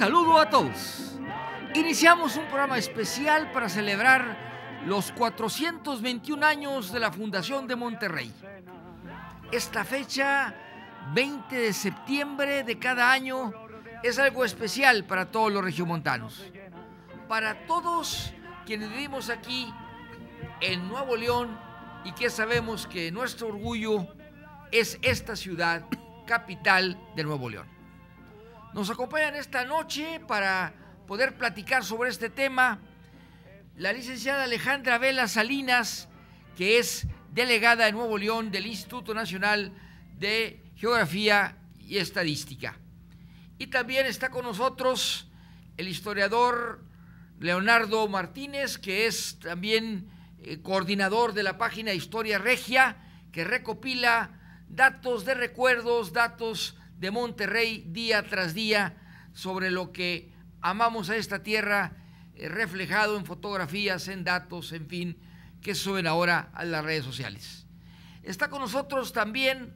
saludo a todos. Iniciamos un programa especial para celebrar los 421 años de la Fundación de Monterrey. Esta fecha, 20 de septiembre de cada año, es algo especial para todos los regiomontanos. Para todos quienes vivimos aquí en Nuevo León y que sabemos que nuestro orgullo es esta ciudad capital de Nuevo León nos acompañan esta noche para poder platicar sobre este tema la licenciada Alejandra Vela Salinas, que es delegada de Nuevo León del Instituto Nacional de Geografía y Estadística. Y también está con nosotros el historiador Leonardo Martínez, que es también eh, coordinador de la página Historia Regia, que recopila datos de recuerdos, datos de Monterrey día tras día sobre lo que amamos a esta tierra, eh, reflejado en fotografías, en datos, en fin, que suben ahora a las redes sociales. Está con nosotros también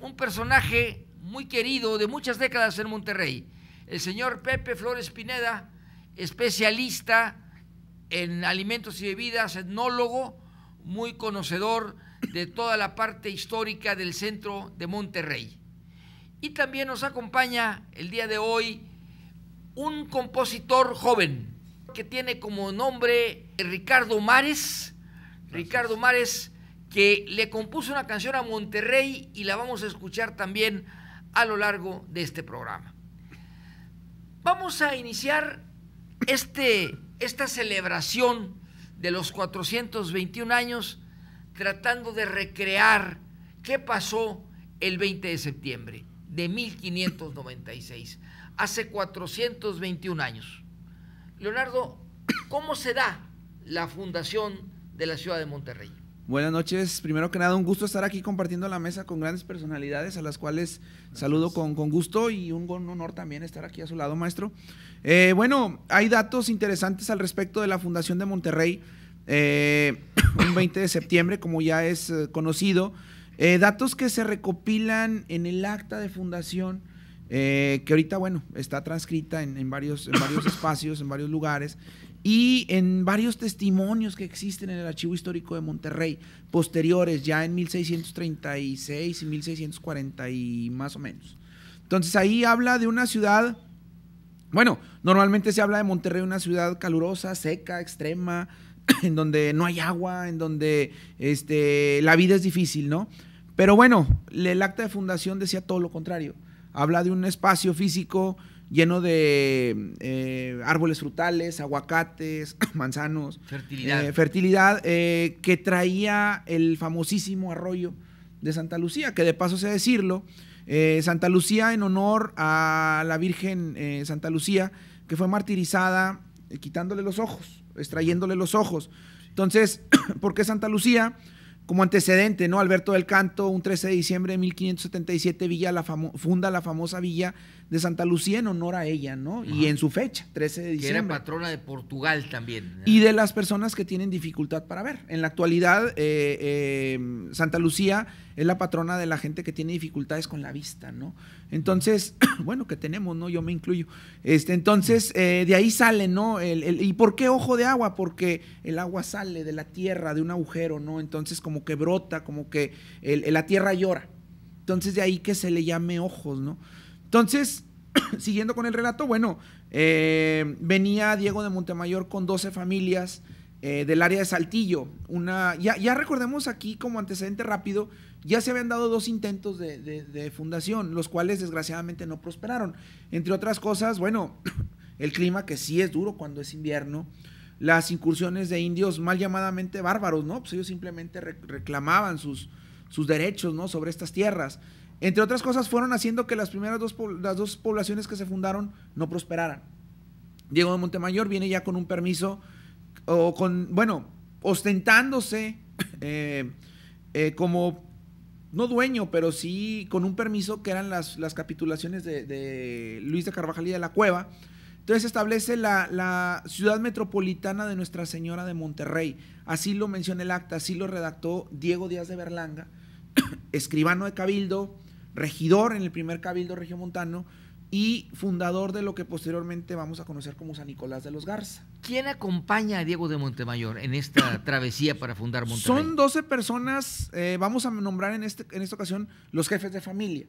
un personaje muy querido de muchas décadas en Monterrey, el señor Pepe Flores Pineda, especialista en alimentos y bebidas, etnólogo, muy conocedor de toda la parte histórica del centro de Monterrey. Y también nos acompaña el día de hoy un compositor joven que tiene como nombre Ricardo Mares. Ricardo Mares que le compuso una canción a Monterrey y la vamos a escuchar también a lo largo de este programa. Vamos a iniciar este, esta celebración de los 421 años tratando de recrear qué pasó el 20 de septiembre de 1596, hace 421 años. Leonardo, ¿cómo se da la fundación de la ciudad de Monterrey? Buenas noches. Primero que nada, un gusto estar aquí compartiendo la mesa con grandes personalidades a las cuales saludo con, gusto y un, honor también estar aquí a su lado, maestro. Eh, bueno, hay datos interesantes al respecto de la Fundación de Monterrey. Eh, un 20 de septiembre, como ya es eh, conocido, eh, datos que se recopilan en el acta de fundación, eh, que ahorita, bueno, está transcrita en, varios, en varios espacios, en varios lugares, y en varios testimonios que existen en el Archivo Histórico de Monterrey, posteriores, ya en 1636 y 1640 y más o menos. Entonces ahí habla de una ciudad, bueno, normalmente se habla de Monterrey, una ciudad calurosa, seca, extrema, en donde no hay agua, en donde este, la vida es difícil, ¿no? Pero bueno, el acta de fundación decía todo lo contrario. Habla de un espacio físico lleno de eh, árboles frutales, aguacates, manzanos. Fertilidad. Eh, fertilidad, eh, que traía el famosísimo arroyo de Santa Lucía, que de paso sea decirlo, Santa Lucía en honor a la Virgen Santa Lucía, que fue martirizada quitándole los ojos extrayéndole los ojos. Entonces, ¿por qué Santa Lucía? Como antecedente, ¿no? Alberto del Canto, un 13 de diciembre de 1577, la funda la famosa villa de Santa Lucía en honor a ella, ¿no? Y en su fecha, 13 de diciembre. Que era patrona de Portugal también. ¿eh? Y de las personas que tienen dificultad para ver. En la actualidad, eh, eh, Santa Lucía es la patrona de la gente que tiene dificultades con la vista, ¿no? Entonces, bueno, que tenemos, ¿no? Yo me incluyo. Este, entonces, eh, de ahí sale, ¿no? El, ¿Y por qué ojo de agua? Porque el agua sale de la tierra, de un agujero, ¿no? Entonces, como que brota, como que la tierra llora. Entonces, de ahí que se le llame ojos, ¿no? Entonces, siguiendo con el relato, bueno, eh, venía Diego de Montemayor con 12 familias eh, del área de Saltillo. Una, ya, recordemos aquí como antecedente rápido, ya se habían dado dos intentos de, fundación, los cuales desgraciadamente no prosperaron. Entre otras cosas, bueno, el clima que sí es duro cuando es invierno, las incursiones de indios mal llamadamente bárbaros, ¿no? Pues ellos simplemente reclamaban sus, sus derechos, ¿no? Sobre estas tierras. Entre otras cosas, fueron haciendo que las primeras dos, las dos poblaciones que se fundaron no prosperaran. Diego de Montemayor viene ya con un permiso o con, bueno, ostentándose eh, eh, como, no dueño, pero sí con un permiso que eran las, capitulaciones de, Luis de Carvajal y de la Cueva. Entonces establece la, la, ciudad metropolitana de Nuestra Señora de Monterrey. Así lo menciona el acta, así lo redactó Diego Díaz de Berlanga, escribano de Cabildo, regidor en el primer Cabildo Regiomontano, y fundador de lo que posteriormente vamos a conocer como San Nicolás de los Garza. ¿Quién acompaña a Diego de Montemayor en esta travesía para fundar Monterrey? Son 12 personas, eh, vamos a nombrar este, en, esta ocasión los jefes de familia.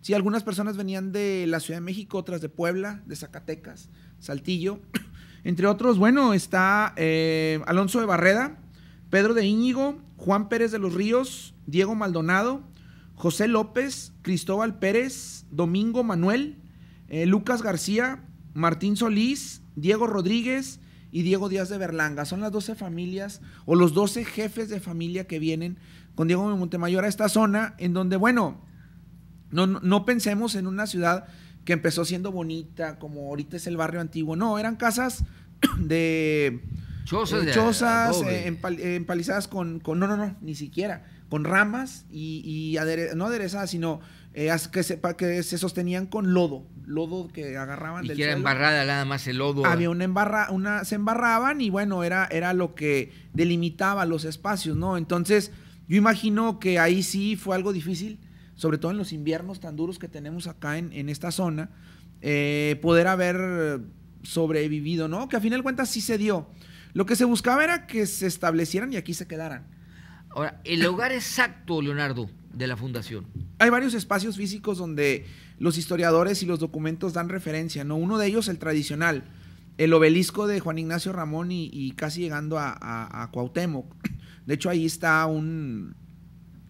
Si algunas personas venían de la Ciudad de México, otras de Puebla, de Zacatecas, Saltillo. Entre otros, bueno, está eh, Alonso de Barreda, Pedro de Íñigo, Juan Pérez de los Ríos, Diego Maldonado, José López, Cristóbal Pérez, Domingo Manuel, eh, Lucas García, Martín Solís, Diego Rodríguez y Diego Díaz de Berlanga. Son las 12 familias o los 12 jefes de familia que vienen con Diego de Montemayor a esta zona en donde, bueno, no pensemos en una ciudad que empezó siendo bonita, como ahorita es el barrio antiguo. No, eran casas de Chozas, eh, eh, eh, empalizadas con, No, no, no, ni siquiera. Con ramas y, no aderezadas, sino que, se, que se sostenían con lodo, lodo que agarraban del era embarrada nada más el lodo. Había una embarra, una, se embarraban y bueno, era, era lo que delimitaba los espacios, ¿no? Entonces, yo imagino que ahí sí fue algo difícil, sobre todo en los inviernos tan duros que tenemos acá en, en esta zona, poder haber sobrevivido, ¿no? Que a final de cuentas sí se dio. Lo que se buscaba era que se establecieran y aquí se quedaran. Ahora, el lugar exacto, Leonardo, de la fundación. Hay varios espacios físicos donde los historiadores y los documentos dan referencia, ¿no? Uno de ellos, el tradicional, el obelisco de Juan Ignacio Ramón y, casi llegando a, a, Cuauhtémoc. De hecho, ahí está un...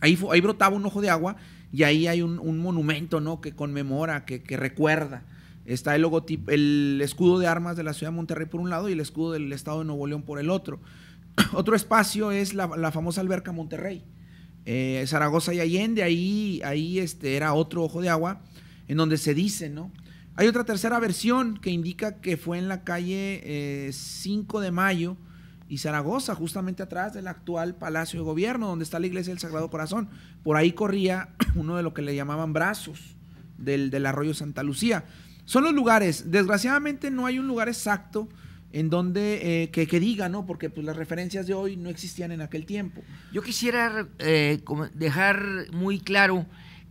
Ahí, ahí brotaba un ojo de agua y ahí hay un, monumento, ¿no? Que conmemora, que recuerda. Está el logotipo, el escudo de armas de la ciudad de Monterrey por un lado y el escudo del estado de Nuevo León por el otro. otro espacio es la, famosa alberca Monterrey. Eh, Zaragoza y Allende, ahí, ahí este, era otro ojo de agua, en donde se dice, ¿no? Hay otra tercera versión que indica que fue en la calle 5 eh, de mayo y Zaragoza, justamente atrás del actual Palacio de Gobierno, donde está la iglesia del Sagrado Corazón. Por ahí corría uno de lo que le llamaban brazos del, del arroyo Santa Lucía. Son los lugares. Desgraciadamente no hay un lugar exacto en donde eh, que, diga, ¿no? Porque pues, las referencias de hoy no existían en aquel tiempo. Yo quisiera eh, dejar muy claro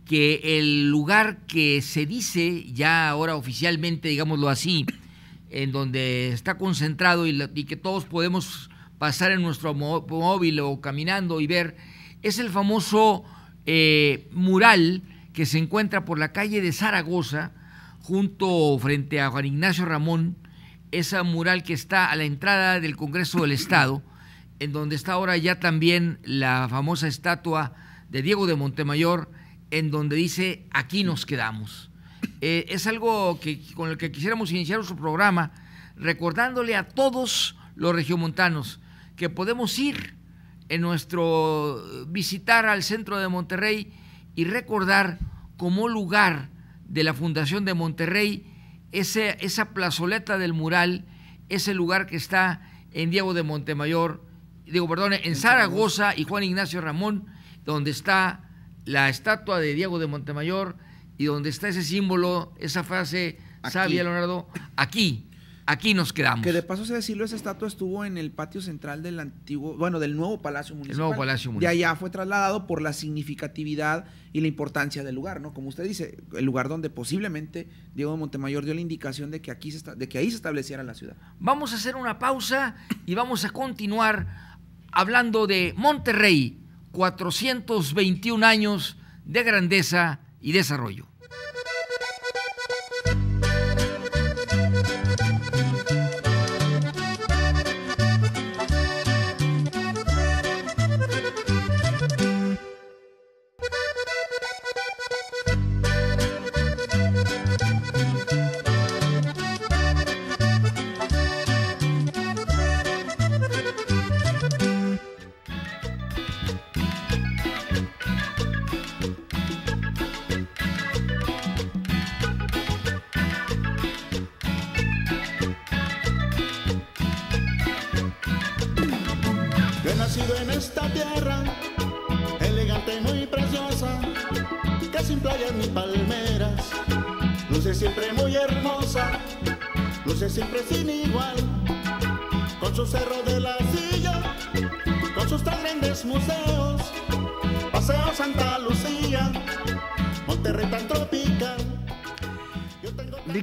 que el lugar que se dice ya ahora oficialmente, digámoslo así, en donde está concentrado y, que todos podemos pasar en nuestro móvil o caminando y ver, es el famoso eh, mural que se encuentra por la calle de Zaragoza, junto frente a Juan Ignacio Ramón, esa mural que está a la entrada del Congreso del Estado, en donde está ahora ya también la famosa estatua de Diego de Montemayor, en donde dice, aquí nos quedamos. Eh, es algo que, con el que quisiéramos iniciar nuestro programa, recordándole a todos los regiomontanos que podemos ir en nuestro eh, visitar al centro de Monterrey y recordar como lugar de la Fundación de Monterrey, esa, esa plazoleta del mural, ese lugar que está en Diego de Montemayor, digo, perdón, en Zaragoza y Juan Ignacio Ramón, donde está la estatua de Diego de Montemayor y donde está ese símbolo, esa frase sabia, Leonardo, aquí aquí nos quedamos. Que de paso se decirlo, esa estatua estuvo en el patio central del antiguo, bueno, del nuevo Palacio Municipal. El nuevo Palacio Municipal. De allá fue trasladado por la significatividad y la importancia del lugar, ¿no? Como usted dice, el lugar donde posiblemente Diego de Montemayor dio la indicación de que, aquí de que ahí se estableciera la ciudad. Vamos a hacer una pausa y vamos a continuar hablando de Monterrey, 421 años de grandeza y desarrollo.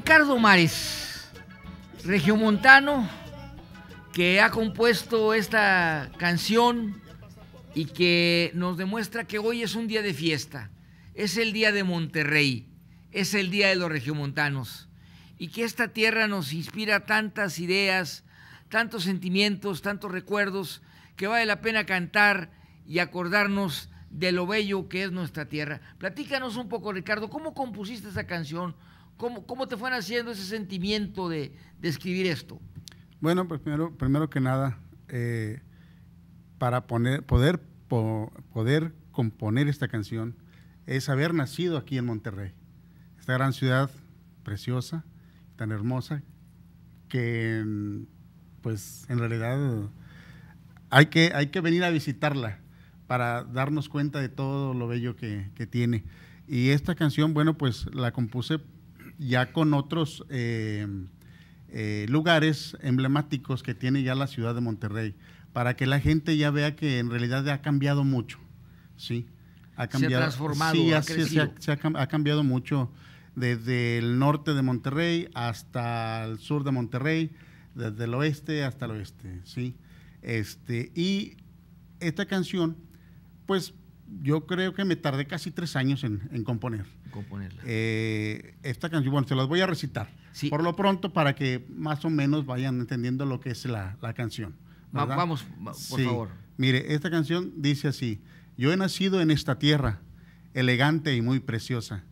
Ricardo Mares, regiomontano, que ha compuesto esta canción y que nos demuestra que hoy es un día de fiesta, es el día de Monterrey, es el día de los regiomontanos, y que esta tierra nos inspira tantas ideas, tantos sentimientos, tantos recuerdos, que vale la pena cantar y acordarnos de lo bello que es nuestra tierra. Platícanos un poco, Ricardo, ¿cómo compusiste esa canción? ¿Cómo, te fue naciendo ese sentimiento de, escribir esto? Bueno, pues primero, primero que nada, eh, para poner, poder, poder componer esta canción es haber nacido aquí en Monterrey, esta gran ciudad preciosa, tan hermosa, que pues en realidad hay que, hay que venir a visitarla para darnos cuenta de todo lo bello que tiene. Y esta canción, bueno, pues la compuse ya con otros eh, eh, lugares emblemáticos que tiene ya la ciudad de Monterrey, para que la gente ya vea que en realidad ha cambiado mucho, ¿sí? Ha se ha transformado, ha, ha, cambiado mucho desde el norte de Monterrey hasta el sur de Monterrey, desde el oeste hasta el oeste, ¿sí? Este, y esta canción, pues yo creo que me tardé casi tres años en, en componer. Eh, esta canción, bueno, se las voy a recitar. Por lo pronto, para que más o menos vayan entendiendo lo que es la, canción. vamos, por favor. Mire, esta canción dice así: Yo he nacido en esta tierra, elegante y muy preciosa,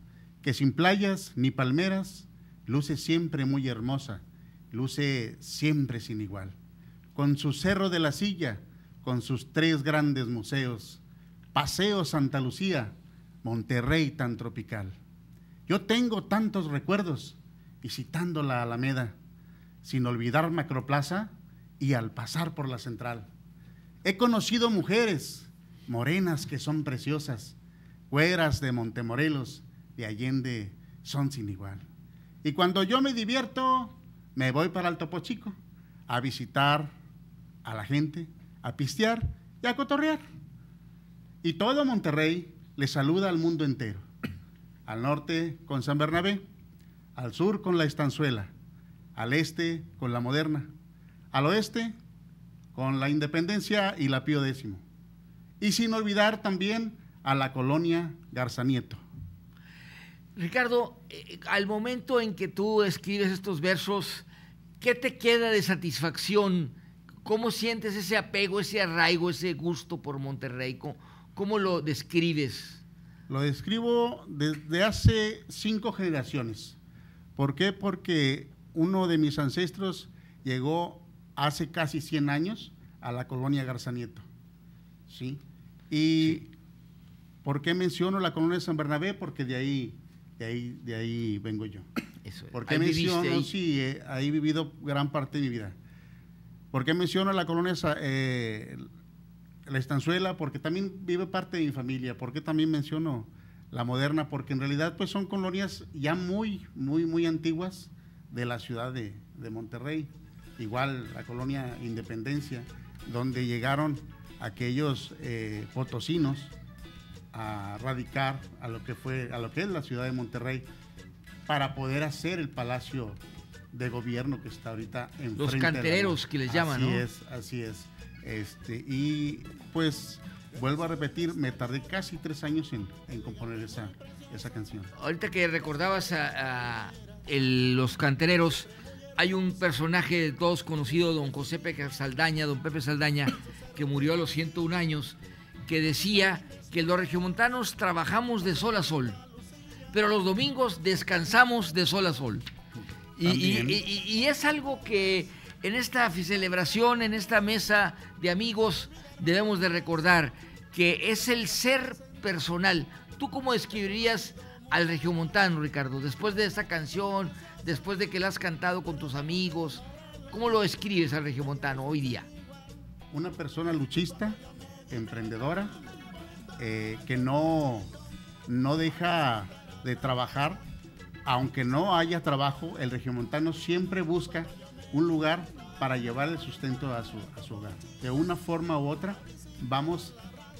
que sin playas ni palmeras, luce siempre muy hermosa, luce siempre sin igual. Con su cerro de la silla, con sus tres grandes museos, Paseo Santa Lucía, Monterrey tan tropical. Yo tengo tantos recuerdos visitando la Alameda, sin olvidar Macroplaza y al pasar por la central. He conocido mujeres morenas que son preciosas, cueras de Montemorelos, de Allende, son sin igual. Y cuando yo me divierto, me voy para el Topo Chico a visitar a la gente, a pistear y a cotorrear. Y todo Monterrey le saluda al mundo entero. Al norte con San Bernabé, al sur con la Estanzuela, al este con la Moderna, al oeste con la Independencia y la Pío X. Y sin olvidar también a la colonia Garza Nieto. Ricardo, eh, al momento en que tú escribes estos versos, ¿qué te queda de satisfacción? ¿Cómo sientes ese apego, ese arraigo, ese gusto por Monterrey? ¿Cómo lo describes? Lo describo desde hace cinco generaciones. ¿Por qué? Porque uno de mis ancestros llegó hace casi 100 años a la colonia Garza Nieto. ¿Sí? Y ¿por qué menciono la colonia de San Bernabé? Porque de ahí, de ahí, de ahí vengo yo. Eso es. ¿Por qué menciono? Sí, eh, ahí he vivido gran parte de mi vida. ¿Por qué menciono la colonia, eh, la estanzuela, porque también vive parte de mi familia, porque también menciono la moderna, porque en realidad pues son colonias ya muy, muy, muy antiguas de la ciudad de, Monterrey. Igual la colonia Independencia, donde llegaron aquellos eh, potosinos a radicar a lo que fue, a lo que es la ciudad de Monterrey, para poder hacer el palacio de gobierno que está ahorita en Los cantereros que les llaman, ¿no? Así es, así es. Este, y pues vuelvo a repetir, me tardé casi tres años en, componer esa, canción. Ahorita que recordabas a, los cantereros, hay un personaje de todos conocido, don José Pepe Saldaña, don Pepe Saldaña, que murió a los 101 años, que decía que los regiomontanos trabajamos de sol a sol, pero los domingos descansamos de sol a sol. y es algo que en esta celebración, en esta mesa de amigos, debemos de recordar que es el ser personal. ¿Tú cómo escribirías al regiomontano, Ricardo? Después de esta canción, después de que la has cantado con tus amigos, ¿cómo lo escribes al regiomontano hoy día? Una persona luchista, emprendedora, eh, que no, no deja de trabajar, aunque no haya trabajo, el regiomontano siempre busca un lugar para llevar el sustento a su, su hogar. De una forma u otra, vamos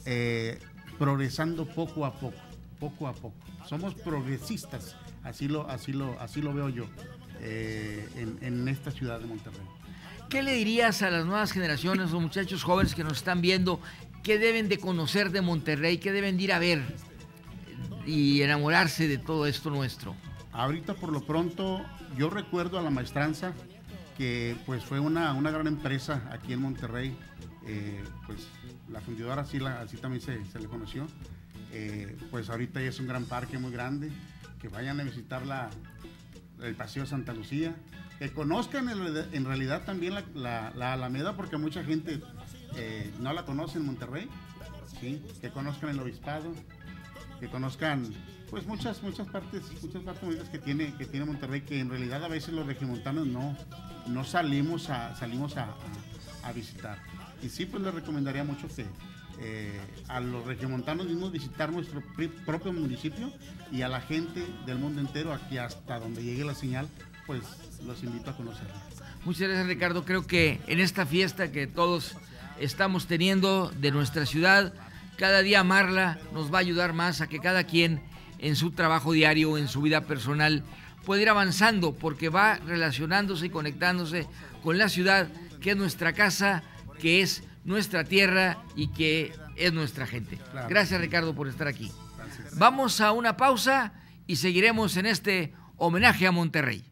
eh, progresando poco a poco, poco a poco. Somos progresistas, así lo, así lo, así lo veo yo eh, en, esta ciudad de Monterrey. ¿Qué le dirías a las nuevas generaciones, los muchachos jóvenes que nos están viendo, qué deben de conocer de Monterrey, qué deben de ir a ver y enamorarse de todo esto nuestro? Ahorita por lo pronto, yo recuerdo a la maestranza que pues fue una, una gran empresa aquí en Monterrey, eh, pues la fundidora así, la, así también se, le conoció, eh, pues ahorita es un gran parque muy grande, que vayan a visitar la, el Paseo Santa Lucía, que conozcan en realidad también la, la, Alameda, porque mucha gente eh, no la conoce en Monterrey, ¿sí? que conozcan el Obispado, que conozcan pues muchas, muchas partes, muchas partes que tiene, que tiene Monterrey, que en realidad a veces los regimontanos no, no salimos a, salimos a, visitar. Y sí, pues les recomendaría mucho que eh, a los regimontanos mismos visitar nuestro propio municipio y a la gente del mundo entero, aquí hasta donde llegue la señal, pues los invito a conocerla. Muchas gracias Ricardo, creo que en esta fiesta que todos estamos teniendo de nuestra ciudad, cada día amarla nos va a ayudar más a que cada quien en su trabajo diario, en su vida personal, puede ir avanzando porque va relacionándose y conectándose con la ciudad que es nuestra casa, que es nuestra tierra y que es nuestra gente. Gracias Ricardo por estar aquí. Vamos a una pausa y seguiremos en este homenaje a Monterrey.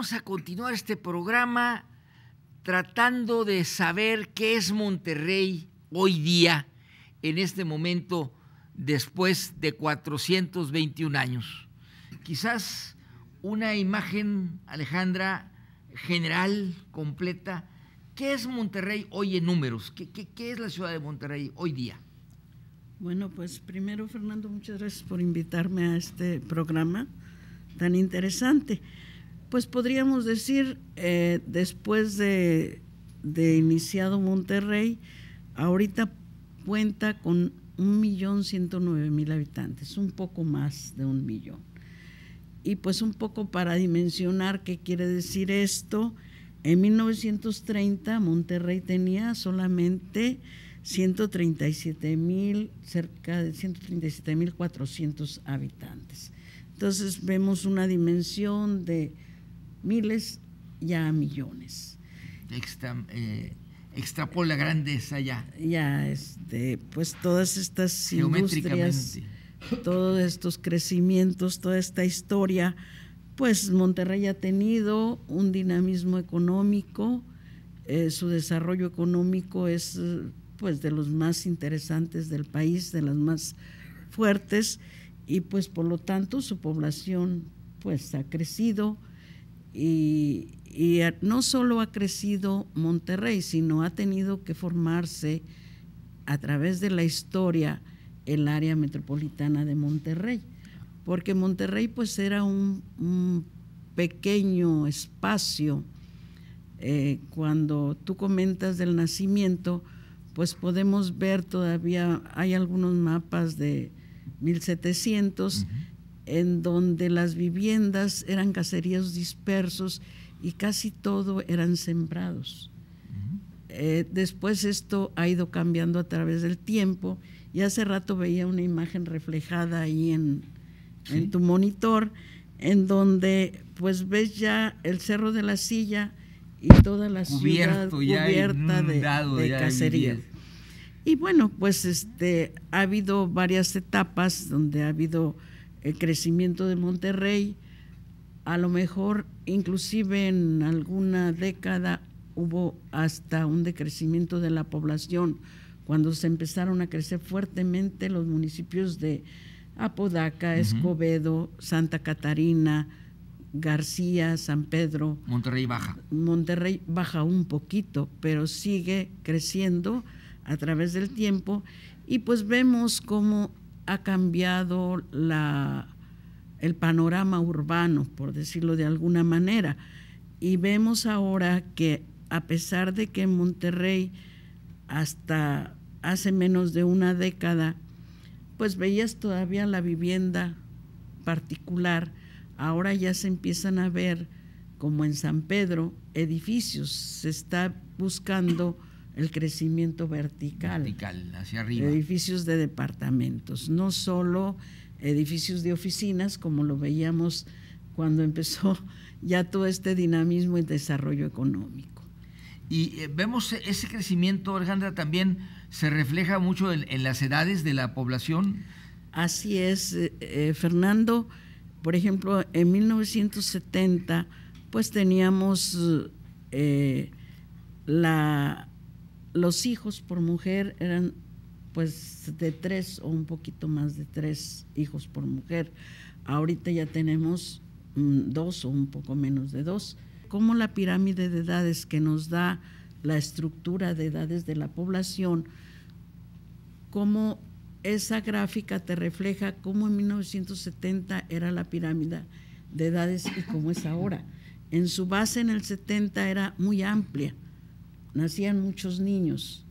a continuar este programa tratando de saber qué es Monterrey hoy día, en este momento, después de 421 años. Quizás una imagen, Alejandra, general, completa. ¿Qué es Monterrey hoy en números? ¿Qué, qué es la ciudad de Monterrey hoy día? Bueno, pues primero, Fernando, muchas gracias por invitarme a este programa tan interesante pues podríamos decir, eh, después de, iniciado Monterrey, ahorita cuenta con un millón mil habitantes, un poco más de un millón. Y pues un poco para dimensionar qué quiere decir esto, en 1930 Monterrey tenía solamente 137 mil, cerca de 137 mil habitantes. Entonces vemos una dimensión de miles ya a millones. Eh, Extrapó la grandeza ya. Ya, este, pues todas estas industrias, todos estos crecimientos, toda esta historia, pues Monterrey ha tenido un dinamismo económico, eh, su desarrollo económico es pues de los más interesantes del país, de las más fuertes y pues por lo tanto su población pues ha crecido, y, no solo ha crecido Monterrey, sino ha tenido que formarse a través de la historia el área metropolitana de Monterrey, porque Monterrey pues era un, pequeño espacio. Eh, cuando tú comentas del nacimiento, pues podemos ver todavía, hay algunos mapas de 1700 en donde las viviendas eran caseríos dispersos y casi todo eran sembrados. Eh, después esto ha ido cambiando a través del tiempo y hace rato veía una imagen reflejada ahí en, tu monitor, en donde pues ves ya el Cerro de la Silla y toda la ciudad cubierta de, de cacería. Y bueno, pues este, ha habido varias etapas donde ha habido el crecimiento de Monterrey, a lo mejor inclusive en alguna década hubo hasta un decrecimiento de la población cuando se empezaron a crecer fuertemente los municipios de Apodaca, Escobedo, Santa Catarina, García, San Pedro. Monterrey baja. Monterrey baja un poquito, pero sigue creciendo a través del tiempo y pues vemos cómo ha cambiado la, el panorama urbano, por decirlo de alguna manera. Y vemos ahora que a pesar de que en Monterrey hasta hace menos de una década, pues veías todavía la vivienda particular, ahora ya se empiezan a ver, como en San Pedro, edificios. Se está buscando el crecimiento vertical. Vertical, hacia arriba. Edificios de departamentos, no solo edificios de oficinas, como lo veíamos cuando empezó ya todo este dinamismo y desarrollo económico. Y eh, vemos ese crecimiento, Alejandra, también se refleja mucho en, las edades de la población. Así es, eh, eh, Fernando. Por ejemplo, en 1970, pues teníamos la los hijos por mujer eran pues de tres o un poquito más de tres hijos por mujer. Ahorita ya tenemos mm, dos o un poco menos de dos. Como la pirámide de edades que nos da la estructura de edades de la población, cómo esa gráfica te refleja cómo en 1970 era la pirámide de edades y cómo es ahora. En su base en el 70 era muy amplia, nacían muchos niños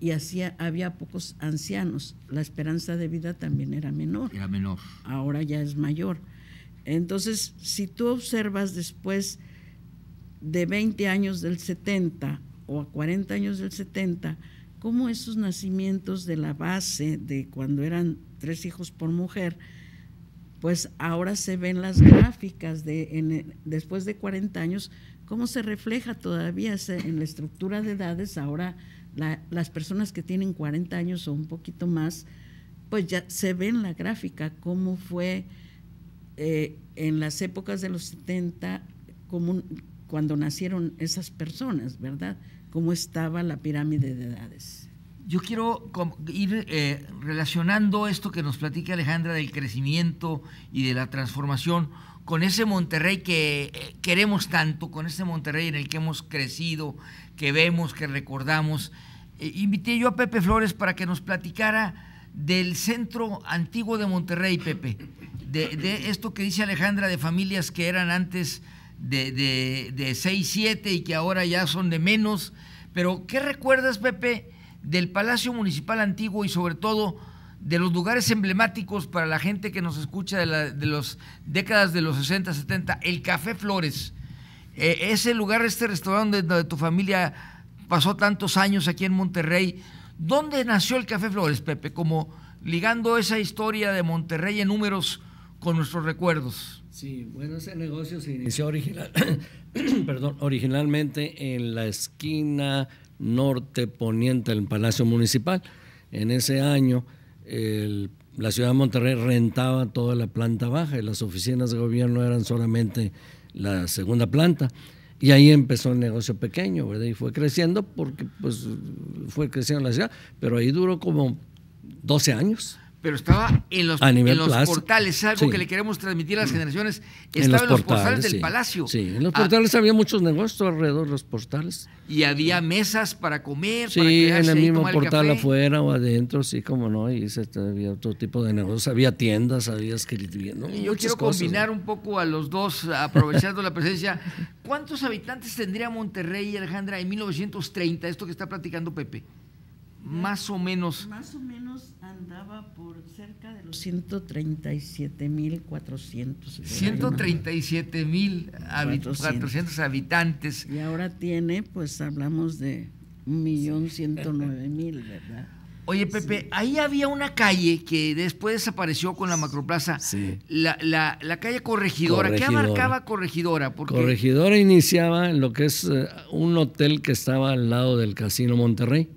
y hacía, había pocos ancianos. La esperanza de vida también era menor. Era menor. Ahora ya es mayor. Entonces, si tú observas después de 20 años del 70 o a 40 años del 70, cómo esos nacimientos de la base de cuando eran tres hijos por mujer, pues ahora se ven las gráficas de después de 40 años cómo se refleja todavía en la estructura de edades. Ahora las personas que tienen 40 años o un poquito más, pues ya se ve en la gráfica cómo fue eh, en las épocas de los 70, cuando nacieron esas personas, ¿verdad? Cómo estaba la pirámide de edades. Yo quiero ir eh, relacionando esto que nos platica Alejandra del crecimiento y de la transformación con ese Monterrey que eh, queremos tanto, con ese Monterrey en el que hemos crecido, que vemos, que recordamos. Eh, invité yo a Pepe Flores para que nos platicara del centro antiguo de Monterrey, Pepe, de, esto que dice Alejandra de familias que eran antes de, de, de 6, 7 y que ahora ya son de menos. Pero, ¿qué recuerdas, Pepe, del Palacio Municipal Antiguo y sobre todo de los lugares emblemáticos para la gente que nos escucha de, la, de las décadas de los 60, 70, el Café Flores. Eh, ese lugar, este restaurante donde, tu familia pasó tantos años aquí en Monterrey. ¿Dónde nació el Café Flores, Pepe? Como ligando esa historia de Monterrey en números con nuestros recuerdos. Sí, bueno, ese negocio se inició original, perdón, originalmente en la esquina norte poniente del Palacio Municipal. En ese año la ciudad de Monterrey rentaba toda la planta baja y las oficinas de gobierno eran solamente la segunda planta. Y ahí empezó el negocio pequeño, ¿verdad? Y fue creciendo porque pues fue creciendo la ciudad, pero ahí duró como 12 años pero estaba en los, en los portales, algo que le queremos transmitir a las mm. generaciones, estaba en los, portales, del palacio. Sí, en los ah. portales había muchos negocios alrededor de los portales. Y había mesas para comer, sí, para Sí, en el mismo portal afuera o adentro, sí, como no, y había otro tipo de negocios, había tiendas, había escritorio. No, y yo quiero combinar un poco a los dos, aprovechando la presencia. ¿Cuántos habitantes tendría Monterrey, y Alejandra, en 1930, esto que está platicando Pepe? Más o menos. Más o menos andaba por cerca de los 137 mil 400. 137 mil 400 habitantes. Y ahora tiene, pues hablamos de millón 109 mil, ¿verdad? Oye, Pepe, ahí había una calle que después desapareció con la macroplaza, sí. la, la, la, calle Corregidora. ¿Qué abarcaba Corregidora? Porque... Corregidora iniciaba en lo que es eh, un hotel que estaba al lado del Casino Monterrey,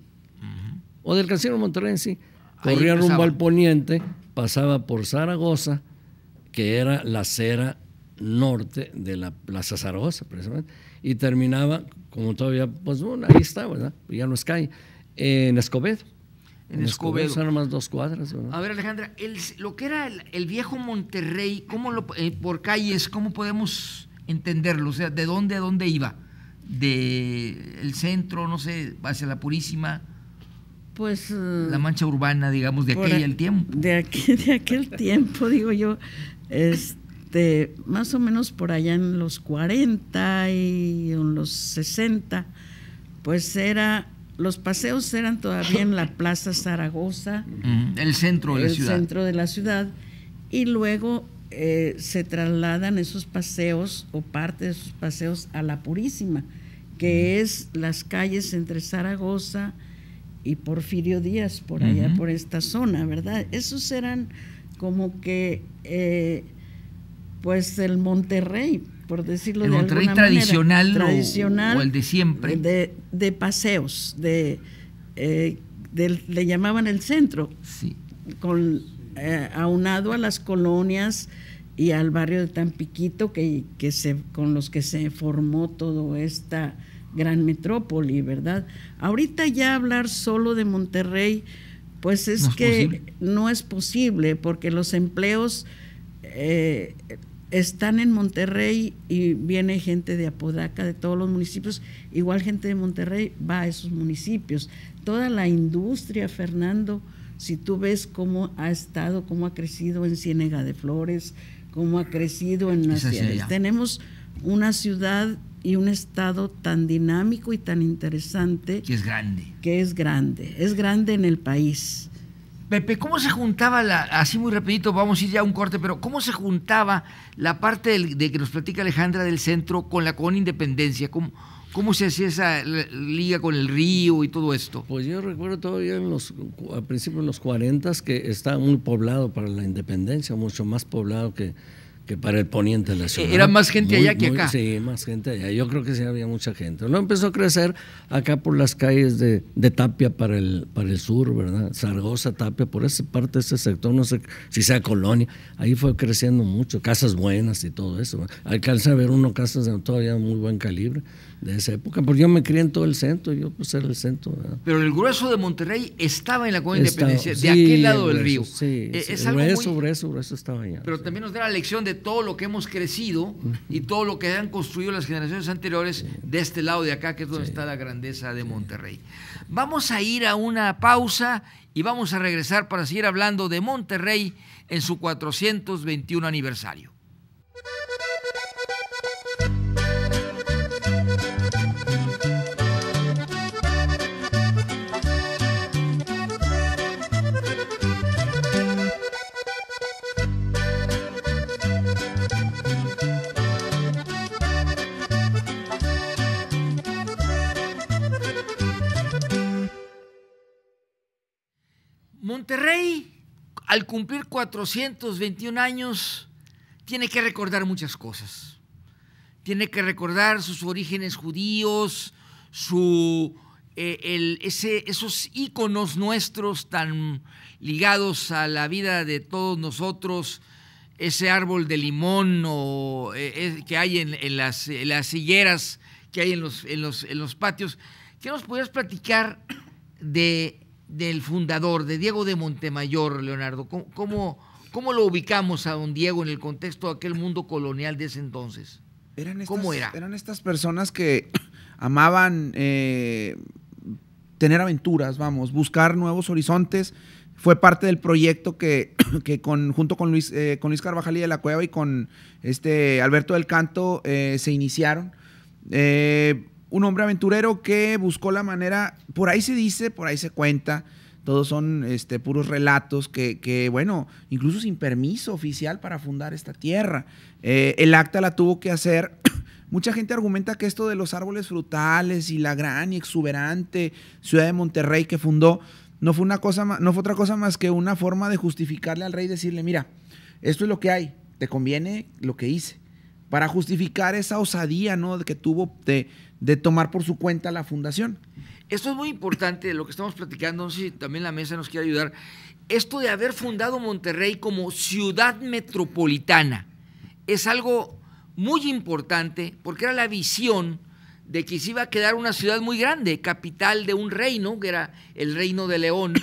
o del Casino Monterrey en sí corría rumbo al poniente, pasaba por Zaragoza, que era la acera norte de la Plaza Zaragoza, precisamente, y terminaba, como todavía, pues bueno, ahí está, ¿verdad? Ya no es calle, en Escobedo. En, Escobedo. más dos cuadras. A ver, Alejandra, lo que era el, viejo Monterrey, ¿cómo lo, eh, por calles, cómo podemos entenderlo? O sea, ¿de dónde a dónde iba? ¿De el centro, no sé, hacia la Purísima? Pues, eh, la mancha urbana, digamos, de aquel tiempo. De aquel, tiempo, digo yo, este, más o menos por allá en los 40 y en los 60, pues era, los paseos eran todavía en la Plaza Zaragoza. El centro de la ciudad. centro de la ciudad. Y luego eh, se trasladan esos paseos o parte de esos paseos a la Purísima, que es las calles entre Zaragoza y Porfirio Díaz por allá, por esta zona, ¿verdad? Esos eran como que, eh, pues, el Monterrey, por decirlo de Monterrey alguna tradicional, Monterrey tradicional o, el de siempre. De, paseos, de, eh, le llamaban el centro, sí. con, eh, aunado a las colonias y al barrio de Tampiquito, que, que se, con los que se formó todo esta gran metrópoli, ¿verdad? Ahorita ya hablar solo de Monterrey, pues es, que no es posible, porque los empleos eh, están en Monterrey y viene gente de Apodaca, de todos los municipios, igual gente de Monterrey va a esos municipios. Toda la industria, Fernando, si tú ves cómo ha estado, cómo ha crecido en Ciénega de Flores, cómo ha crecido en las Tenemos una ciudad y un estado tan dinámico y tan interesante. Que es grande. Que es grande, es grande en el país. Pepe, ¿cómo se juntaba la, así muy rapidito, vamos a ir ya a un corte, pero cómo se juntaba la parte de que nos platica Alejandra del centro con la con Independencia? ¿Cómo, cómo se hacía esa liga con el río y todo esto? Pues yo recuerdo todavía en los, a principios de los 40 que estaba muy poblado para la Independencia, mucho más poblado que, que para el poniente de la eh, ciudad. Era más gente allá que acá. Sí, más gente allá. Yo creo que sí había mucha gente. Luego empezó a crecer acá por las calles de, Tapia para el, para el sur, ¿verdad? Zaragoza, Tapia, por esa parte ese sector, no sé si sea colonia. Ahí fue creciendo mucho, casas buenas y todo eso. Alcanza a ver uno casas de todavía muy buen calibre de esa época, porque yo me crié en todo el centro, yo pues era el centro. Pero el grueso de Monterrey estaba en la de Independencia, de aquel lado del río. Sí, eh, grueso, grueso, grueso estaba allá. Pero también nos da la lección de todo lo que hemos crecido y todo lo que han construido las generaciones anteriores de este lado de acá, que es donde está la grandeza de Monterrey. Vamos a ir a una pausa y vamos a regresar para seguir hablando de Monterrey en su 421 aniversario. al cumplir 421 años, tiene que recordar muchas cosas. Tiene que recordar sus orígenes judíos, su, eh, esos íconos nuestros tan ligados a la vida de todos nosotros, ese árbol de limón eh, eh, que hay en, las, higueras, que hay en los, en los, los patios. ¿Qué nos podrías platicar de del fundador, de Diego de Montemayor, Leonardo? ¿Cómo, lo ubicamos a don Diego en el contexto de aquel mundo colonial de ese entonces? Eran ¿Cómo era? Eran estas personas que amaban eh, tener aventuras, vamos, buscar nuevos horizontes. Fue parte del proyecto que, junto con Luis, eh, con Luis Carvajal y de la Cueva y con este Alberto del Canto eh, se iniciaron. Eh, un hombre aventurero que buscó la manera, por ahí se dice, por ahí se cuenta, todos son este, puros relatos que, que, bueno, incluso sin permiso oficial para fundar esta tierra. Eh, el acta la tuvo que hacer. Mucha gente argumenta que esto de los árboles frutales y la gran y exuberante ciudad de Monterrey que fundó no fue, una cosa, no fue otra cosa más que una forma de justificarle al rey, decirle, mira, esto es lo que hay, te conviene lo que hice para justificar esa osadía ¿no? que tuvo de, de, tomar por su cuenta la fundación. Esto es muy importante, lo que estamos platicando, no sé si también la mesa nos quiere ayudar, esto de haber fundado Monterrey como ciudad metropolitana es algo muy importante porque era la visión de que se iba a quedar una ciudad muy grande, capital de un reino, que era el reino de León,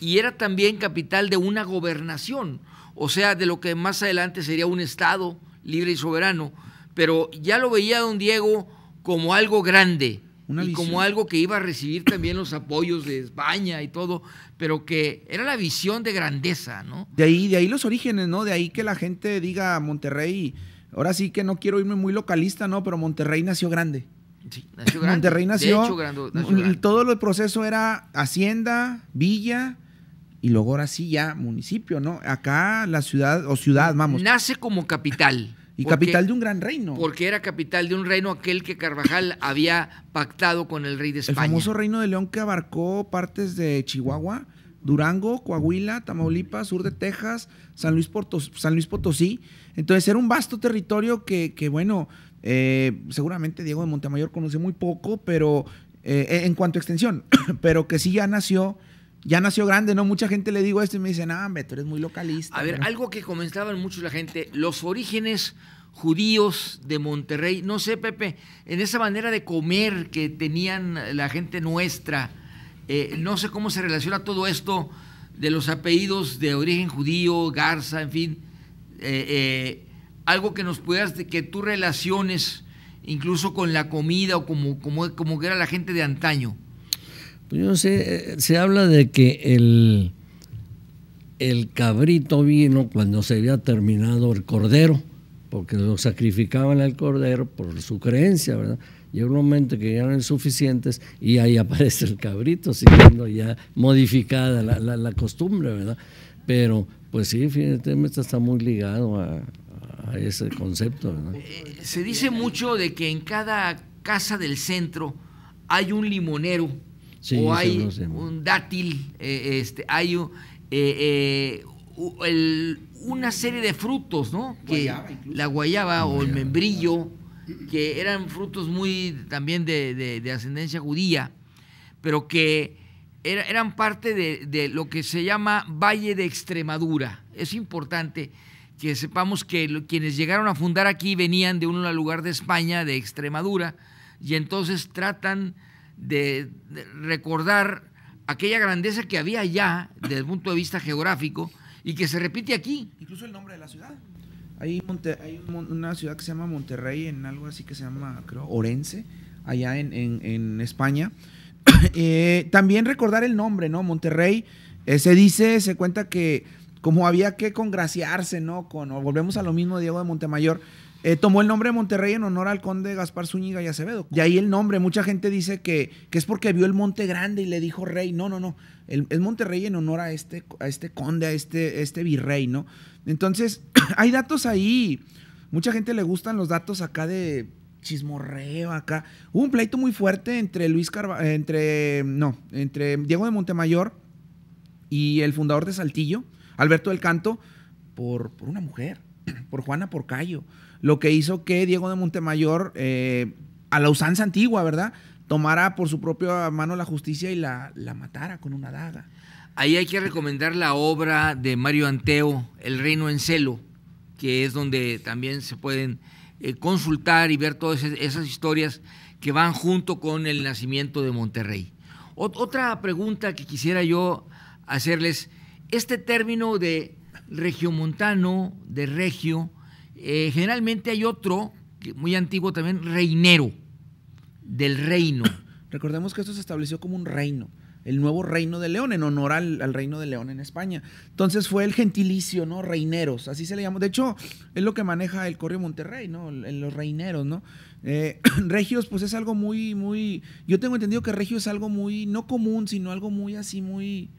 y era también capital de una gobernación, o sea, de lo que más adelante sería un estado, libre y soberano, pero ya lo veía don Diego como algo grande y como algo que iba a recibir también los apoyos de España y todo, pero que era la visión de grandeza, ¿no? De ahí, de ahí los orígenes, ¿no? De ahí que la gente diga Monterrey, ahora sí que no quiero irme muy localista, ¿no? Pero Monterrey nació grande. Sí, nació grande. Monterrey nació, Todo el proceso era Hacienda, Villa, y luego ahora sí ya municipio, ¿no? Acá la ciudad, o ciudad, vamos. Nace como capital. Y capital de un gran reino. Porque era capital de un reino aquel que Carvajal había pactado con el rey de España. El famoso reino de León que abarcó partes de Chihuahua, Durango, Coahuila, Tamaulipas, sur de Texas, San Luis, Potosí. Entonces era un vasto territorio que, que bueno, eh, seguramente Diego de Montemayor conoce muy poco, pero eh, en cuanto a extensión, pero que sí ya nació ya nació grande, ¿no? Mucha gente le digo esto y me dicen, ah, hombre, tú eres muy localista. A ver, algo que comentaban mucho la gente, los orígenes judíos de Monterrey, no sé, Pepe, en esa manera de comer que tenían la gente nuestra, eh, no sé cómo se relaciona todo esto de los apellidos de origen judío, Garza, en fin, eh, eh, algo que nos puedas, que tú relaciones incluso con la comida o como, como, era la gente de antaño. Pues yo sé, eh, se habla de que el, el cabrito vino cuando se había terminado el cordero, porque lo sacrificaban al cordero por su creencia, ¿verdad? llegó un momento que ya eran suficientes y ahí aparece el cabrito, siguiendo ya modificada la, la, costumbre, ¿verdad? Pero, pues sí, fíjate, está muy ligado a, ese concepto, ¿verdad? Eh, se dice mucho de que en cada casa del centro hay un limonero o eh, este, hay un dátil, este, hay una serie de frutos, ¿no? la guayaba o el membrillo, que eran frutos muy también de, ascendencia judía, pero que eran parte de, lo que se llama Valle de Extremadura. Es importante que sepamos que quienes llegaron a fundar aquí venían de un lugar de España, de Extremadura, y entonces tratan de, recordar aquella grandeza que había allá desde el punto de vista geográfico y que se repite aquí. Incluso el nombre de la ciudad. Hay, una ciudad que se llama Monterrey, en algo así que se llama, creo, Orense, allá en, en, España. Eh, también recordar el nombre, ¿no? Monterrey, eh, se dice, se cuenta que como había que congraciarse, ¿no? Con, volvemos a lo mismo, Diego de Montemayor, eh, tomó el nombre de Monterrey en honor al conde Gaspar Zúñiga y Acevedo. De ahí el nombre. Mucha gente dice que, es porque vio el Monte Grande y le dijo rey. No, no, no. es Monterrey en honor a este, a este conde, a este, este virrey, ¿no? Entonces, hay datos ahí. Mucha gente le gustan los datos acá de chismorreo acá. Hubo un pleito muy fuerte entre Luis eh, entre no, entre Diego de Montemayor y el fundador de Saltillo, Alberto del Canto, por, por una mujer, por Juana Porcayo lo que hizo que Diego de Montemayor, eh, a la usanza antigua, ¿verdad?, tomara por su propia mano la justicia y la, matara con una daga. Ahí hay que recomendar la obra de Mario Anteo, El Reino en Celo, que es donde también se pueden eh, consultar y ver todas esas historias que van junto con el nacimiento de Monterrey. otra pregunta que quisiera yo hacerles, este término de regiomontano, de regio, eh, generalmente hay otro, muy antiguo también, reinero, del reino. Recordemos que esto se estableció como un reino, el nuevo reino de León, en honor al, reino de León en España. Entonces fue el gentilicio, ¿no? Reineros, así se le llamó. De hecho, es lo que maneja el Correo Monterrey, ¿no? Los reineros, ¿no? Eh, regios, pues es algo muy, muy. Yo tengo entendido que Regio es algo muy, no común, sino algo muy así, muy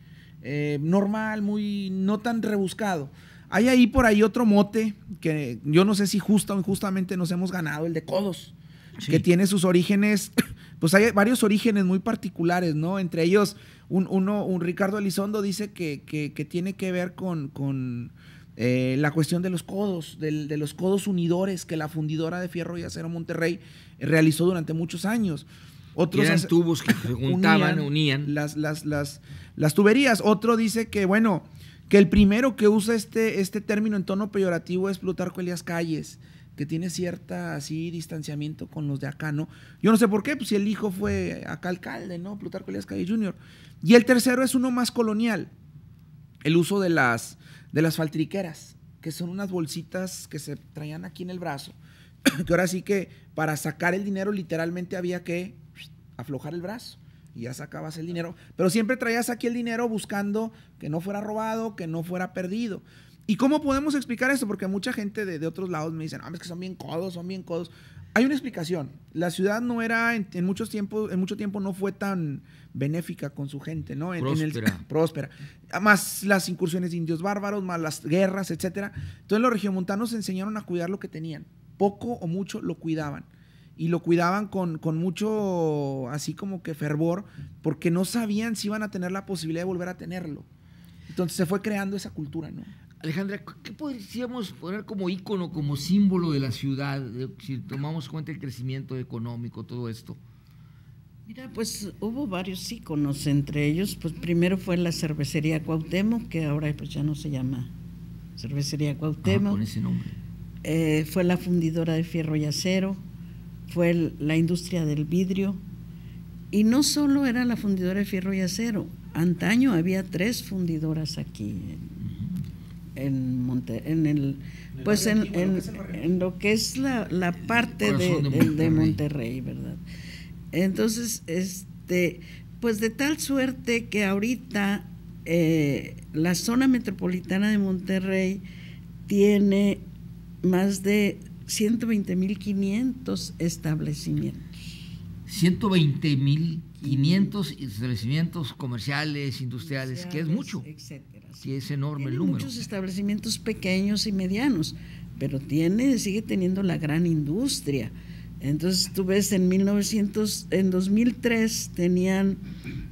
eh, normal, muy, no tan rebuscado. Hay ahí por ahí otro mote que yo no sé si justa o injustamente nos hemos ganado, el de codos, que tiene sus orígenes, pues hay varios orígenes muy particulares, ¿no? Entre ellos, un, uno, un Ricardo Elizondo dice que, tiene que ver con, eh, la cuestión de los codos, de los codos unidores que la fundidora de Fierro y Acero Monterrey realizó durante muchos años. Otros eran tubos que juntaban, unían, Las, las, las, las tuberías. Otro dice que, bueno, que el primero que usa este, este término en tono peyorativo es Plutarco Elias Calles, que tiene cierta así distanciamiento con los de acá, ¿no? Yo no sé por qué, pues si el hijo fue acá alcalde, ¿no? Plutarco Elias Calles Jr. Y el tercero es uno más colonial, el uso de las, de las faltriqueras, que son unas bolsitas que se traían aquí en el brazo, que ahora sí que para sacar el dinero literalmente había que aflojar el brazo y ya sacabas el dinero, pero siempre traías aquí el dinero buscando que no fuera robado, que no fuera perdido. ¿Y cómo podemos explicar esto? Porque mucha gente de, otros lados me dicen, ah, es que son bien codos, son bien codos. Hay una explicación. La ciudad no era, en, muchos tiempos, en mucho tiempo no fue tan benéfica con su gente, ¿no? En, próspera. próspera. Más las incursiones de indios bárbaros, más las guerras, etc. Entonces los regiomontanos se enseñaron a cuidar lo que tenían. Poco o mucho lo cuidaban y lo cuidaban con, con, mucho, así como que fervor, porque no sabían si iban a tener la posibilidad de volver a tenerlo. Entonces se fue creando esa cultura, ¿no? Alejandra, ¿qué podríamos poner como ícono, como símbolo de la ciudad, si tomamos cuenta el crecimiento económico, todo esto? Mira, pues hubo varios íconos, entre ellos, pues primero fue la cervecería Cuauhtémoc, que ahora pues ya no se llama cervecería Cuauhtémoc. Ah, con ese nombre. Eh, fue la fundidora de fierro y acero, fue la industria del vidrio. Y no solo era la fundidora de fierro y acero, antaño había tres fundidoras aquí en, en el pues en, lo que es la, parte de, Monterrey. ¿verdad? Entonces, este, pues de tal suerte que ahorita eh, la zona metropolitana de Monterrey tiene más de 120.500 establecimientos. 120.500 establecimientos comerciales, industriales, que es mucho. Sí, es enorme el número. Muchos establecimientos pequeños y medianos, pero tiene, sigue teniendo la gran industria. Entonces tú ves en 1900, en 2003 tenían,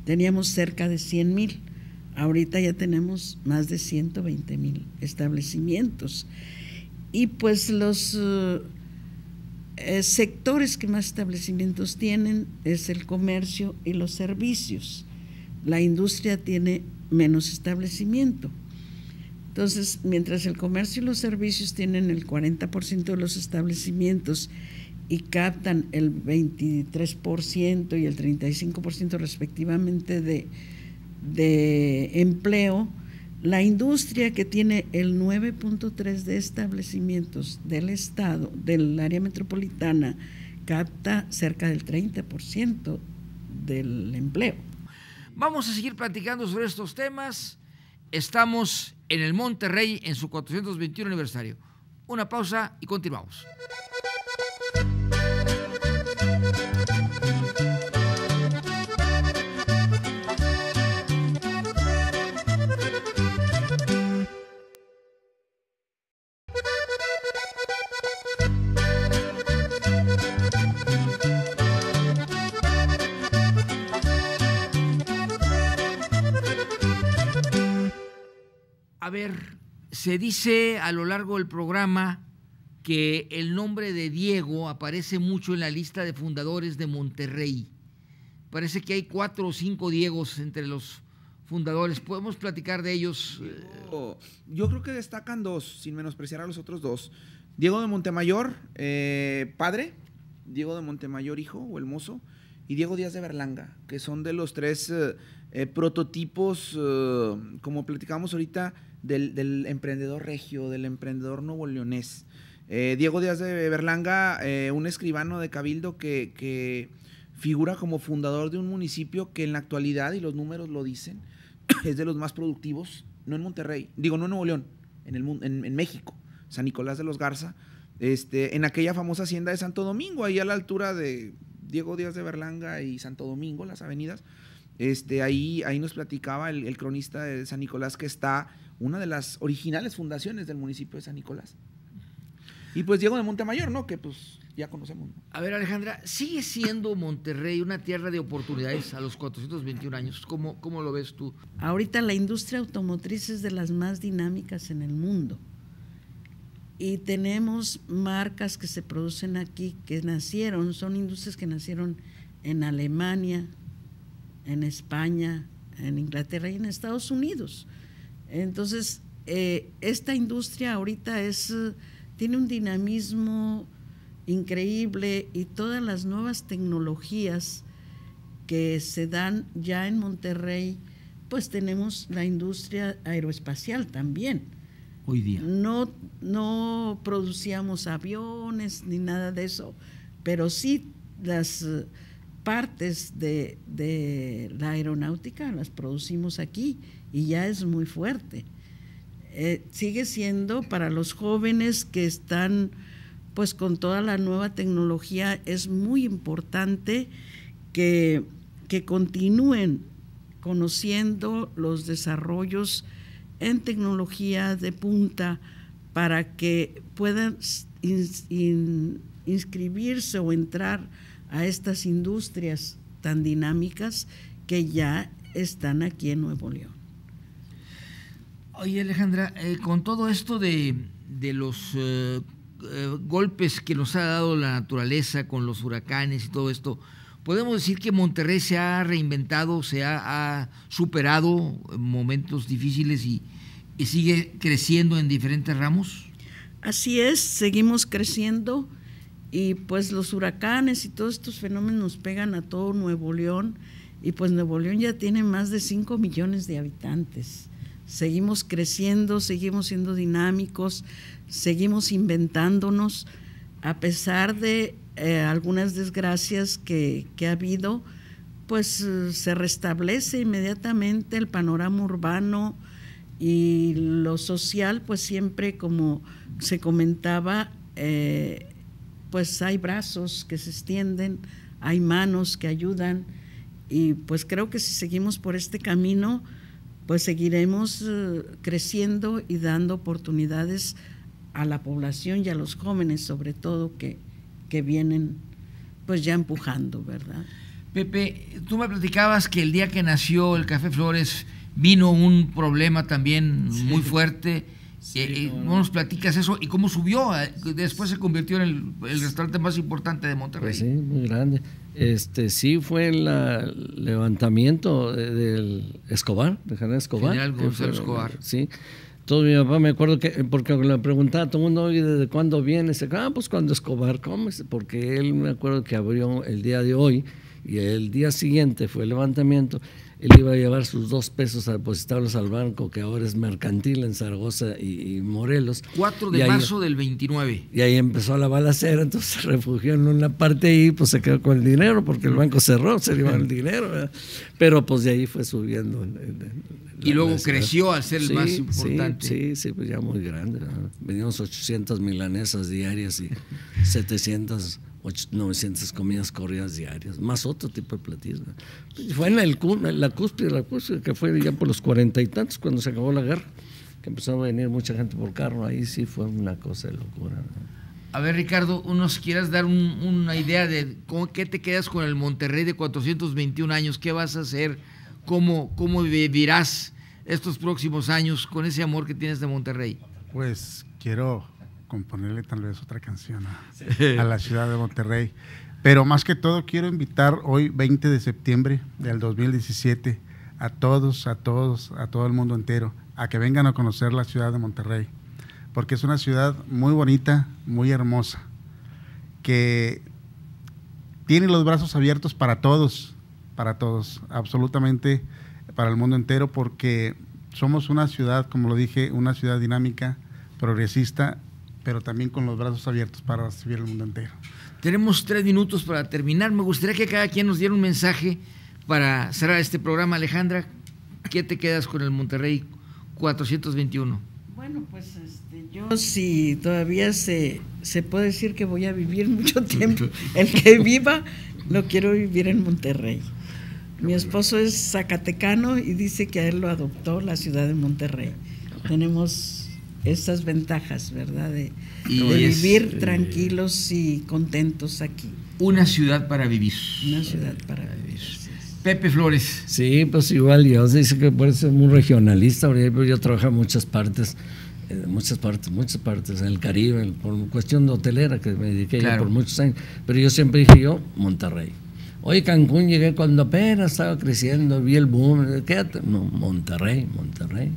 teníamos cerca de 100.000 mil, ahorita ya tenemos más de 120 mil establecimientos y pues los eh, eh, sectores que más establecimientos tienen es el comercio y los servicios. La industria tiene menos establecimiento. Entonces, mientras el comercio y los servicios tienen el 40% de los establecimientos y captan el 23% y el 35% respectivamente de, de empleo, la industria que tiene el 9.3 de establecimientos del estado, del área metropolitana, capta cerca del 30% del empleo. Vamos a seguir platicando sobre estos temas. Estamos en el Monterrey en su 421 aniversario. Una pausa y continuamos. ver, se dice a lo largo del programa que el nombre de Diego aparece mucho en la lista de fundadores de Monterrey. Parece que hay cuatro o cinco Diegos entre los fundadores. ¿Podemos platicar de ellos? yo creo que destacan dos, sin menospreciar a los otros dos. Diego de Montemayor, eh, padre, Diego de Montemayor, hijo o el mozo, y Diego Díaz de Berlanga, que son de los tres... Eh, eh, prototipos, eh, como platicamos ahorita, del, emprendedor regio, del emprendedor nuevo leonés. Eh, Diego Díaz de Berlanga, un escribano de Cabildo que, figura como fundador de un municipio que en la actualidad, y los números lo dicen, es de los más productivos, no en Monterrey, digo, no en Nuevo León, en, el, en, en México, San Nicolás de los Garza, este, en aquella famosa hacienda de Santo Domingo, ahí a la altura de Diego Díaz de Berlanga y Santo Domingo, las avenidas. Este, ahí, ahí nos platicaba el, cronista de San Nicolás que está una de las originales fundaciones del municipio de San Nicolás. Y pues Diego de Montemayor, ¿no? Que pues ya conocemos. A ver, Alejandra, ¿sigue siendo Monterrey una tierra de oportunidades a los 421 años? ¿Cómo, cómo lo ves tú? Ahorita la industria automotriz es de las más dinámicas en el mundo. Y tenemos marcas que se producen aquí, que nacieron, son industrias que nacieron en Alemania, en España, en Inglaterra y en Estados Unidos. Entonces, eh, esta industria ahorita es, eh, tiene un dinamismo increíble y todas las nuevas tecnologías que se dan ya en Monterrey, pues tenemos la industria aeroespacial también. Hoy día. No, no producíamos aviones ni nada de eso, pero sí las partes de, la aeronáutica las producimos aquí y ya es muy fuerte. Eh, sigue siendo para los jóvenes que están pues con toda la nueva tecnología es muy importante que, continúen conociendo los desarrollos en tecnología de punta para que puedan inscribirse o entrar a estas industrias tan dinámicas que ya están aquí en Nuevo León. Oye Alejandra, eh, con todo esto de, los eh, eh, golpes que nos ha dado la naturaleza con los huracanes y todo esto, podemos decir que Monterrey se ha reinventado, se ha, superado momentos difíciles y, sigue creciendo en diferentes ramos. Así es, seguimos creciendo y pues los huracanes y todos estos fenómenos pegan a todo Nuevo León y pues Nuevo León ya tiene más de 5 millones de habitantes. Seguimos creciendo, seguimos siendo dinámicos, seguimos inventándonos a pesar de eh, algunas desgracias que, ha habido, pues se restablece inmediatamente el panorama urbano y lo social, pues siempre como se comentaba, eh, pues hay brazos que se extienden, hay manos que ayudan y pues creo que si seguimos por este camino, pues seguiremos eh, creciendo y dando oportunidades a la población y a los jóvenes sobre todo que, que vienen pues ya empujando, ¿verdad? Pepe, tú me platicabas que el día que nació el Café Flores vino un problema también muy fuerte no. nos platicas eso y cómo subió? Después se convirtió en el, restaurante más importante de Monterrey. Pues sí, muy grande. Este sí fue el levantamiento del Escobar, de General Escobar. Gonzalo Escobar. Sí. todo mi papá me acuerdo que, porque le preguntaba a todo el mundo, hoy desde cuándo viene? ah, pues cuando Escobar comes, porque él me acuerdo que abrió el día de hoy y el día siguiente fue el levantamiento él iba a llevar sus dos pesos a depositarlos al banco, que ahora es mercantil en Zaragoza y, Morelos. 4 de marzo del 29. Y ahí empezó la balacera, entonces se refugió en una parte y pues se quedó con el dinero, porque el banco cerró, se llevó el dinero. Pero pues de ahí fue subiendo. y luego creció a ser el más importante. Sí, sí, pues ya muy grande. Veníamos 800 milanesas diarias y 700 900 comidas corridas diarias, más otro tipo de platillos. Fue en, la cúspide, la que fue ya por los cuarenta y tantos cuando se acabó la guerra, que empezó a venir mucha gente por carro, ahí sí fue una cosa de locura. A ver, Ricardo, si quieras dar una idea de cómo qué te quedas con el Monterrey de 421 años, qué vas a hacer, cómo, cómo vivirás estos próximos años con ese amor que tienes de Monterrey. Pues quiero componerle tal vez otra canción a, la ciudad de Monterrey. Pero más que todo quiero invitar hoy 20 de septiembre del 2017 a todos, a todos, a todo el mundo entero, a que vengan a conocer la ciudad de Monterrey, porque es una ciudad muy bonita, muy hermosa, que tiene los brazos abiertos para todos, para todos, absolutamente para el mundo entero, porque somos una ciudad, como lo dije, una ciudad dinámica, progresista pero también con los brazos abiertos para recibir el mundo entero. Tenemos tres minutos para terminar. Me gustaría que cada quien nos diera un mensaje para cerrar este programa. Alejandra, ¿qué te quedas con el Monterrey 421? Bueno, pues este, yo si todavía se, se puede decir que voy a vivir mucho tiempo, el que viva no quiero vivir en Monterrey. Mi esposo es zacatecano y dice que a él lo adoptó la ciudad de Monterrey. Tenemos esas ventajas, ¿verdad? De, vivir eh, tranquilos y contentos aquí. Una ciudad para vivir. Una ciudad para vivir. Pepe Flores. Sí, pues igual yo dice que puede ser muy regionalista, pero yo trabajo en muchas partes, en eh, muchas partes, muchas partes, en el Caribe, por cuestión de hotelera que me dediqué por muchos años, pero yo siempre dije yo, Monterrey. Hoy Cancún llegué cuando apenas estaba creciendo, vi el boom, quédate, no, Monterrey, Monterrey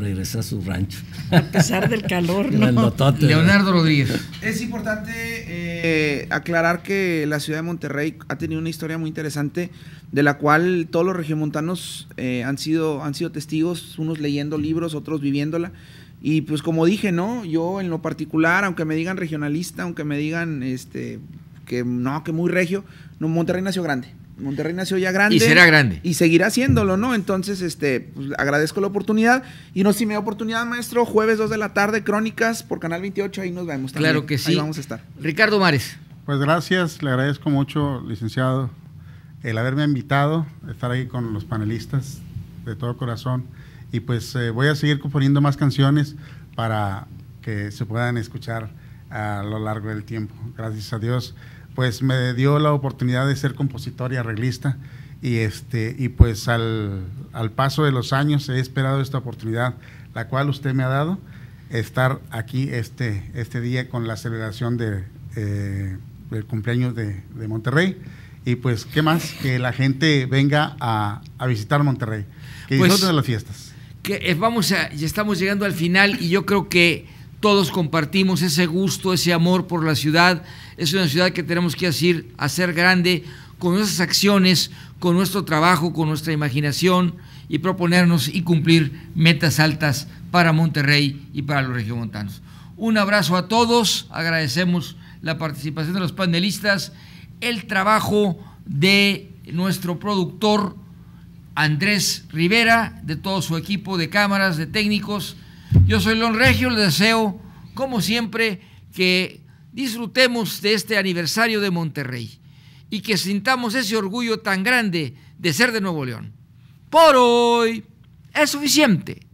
regresa a su rancho. A pesar del calor, ¿no? Leonardo Rodríguez. Es importante eh, aclarar que la ciudad de Monterrey ha tenido una historia muy interesante, de la cual todos los regiomontanos eh, han, sido, han sido testigos, unos leyendo libros, otros viviéndola. Y pues como dije, ¿no? Yo en lo particular, aunque me digan regionalista, aunque me digan este que no, que muy regio, no, Monterrey nació grande. Monterrey nació ya grande. Y será grande. Y seguirá haciéndolo, ¿no? Entonces, este, pues, agradezco la oportunidad. Y no, si me da oportunidad, maestro, jueves 2 de la tarde, Crónicas por Canal 28, ahí nos vemos. Claro que sí. Ahí vamos a estar. Ricardo Mares. Pues gracias, le agradezco mucho, licenciado, el haberme invitado, estar ahí con los panelistas de todo corazón. Y pues eh, voy a seguir componiendo más canciones para que se puedan escuchar a lo largo del tiempo. Gracias a Dios pues me dio la oportunidad de ser compositor y arreglista y este y pues al, paso de los años he esperado esta oportunidad la cual usted me ha dado estar aquí este este día con la celebración de del eh, cumpleaños de, Monterrey y pues qué más que la gente venga a, visitar Monterrey que pues, disfruten de las fiestas que eh, vamos a ya estamos llegando al final y yo creo que todos compartimos ese gusto, ese amor por la ciudad. Es una ciudad que tenemos que hacer, grande con nuestras acciones, con nuestro trabajo, con nuestra imaginación y proponernos y cumplir metas altas para Monterrey y para los regiomontanos. Un abrazo a todos, agradecemos la participación de los panelistas, el trabajo de nuestro productor Andrés Rivera, de todo su equipo de cámaras, de técnicos, yo soy Lon Regio, les deseo, como siempre, que disfrutemos de este aniversario de Monterrey y que sintamos ese orgullo tan grande de ser de Nuevo León. Por hoy es suficiente.